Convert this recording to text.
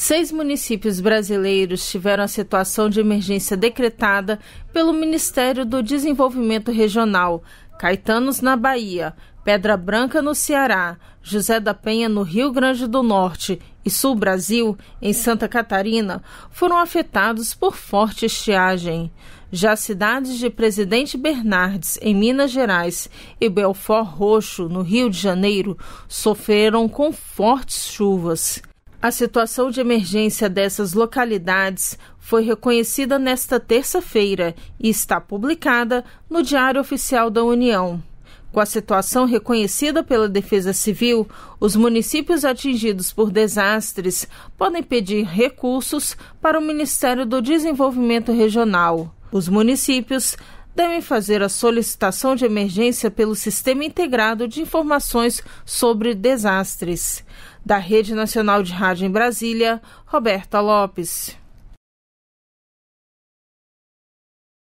Seis municípios brasileiros tiveram a situação de emergência decretada pelo Ministério do Desenvolvimento Regional. Caetanos na Bahia, Pedra Branca no Ceará, José da Penha no Rio Grande do Norte e Sul Brasil, em Santa Catarina, foram afetados por forte estiagem. Já cidades de Presidente Bernardes, em Minas Gerais, e Belfort Roxo, no Rio de Janeiro, sofreram com fortes chuvas. A situação de emergência dessas localidades foi reconhecida nesta terça-feira e está publicada no Diário Oficial da União. Com a situação reconhecida pela Defesa Civil, os municípios atingidos por desastres podem pedir recursos para o Ministério do Desenvolvimento Regional. Os municípios devem fazer a solicitação de emergência pelo Sistema Integrado de Informações sobre Desastres. Da Rede Nacional de Rádio em Brasília, Roberta Lopes.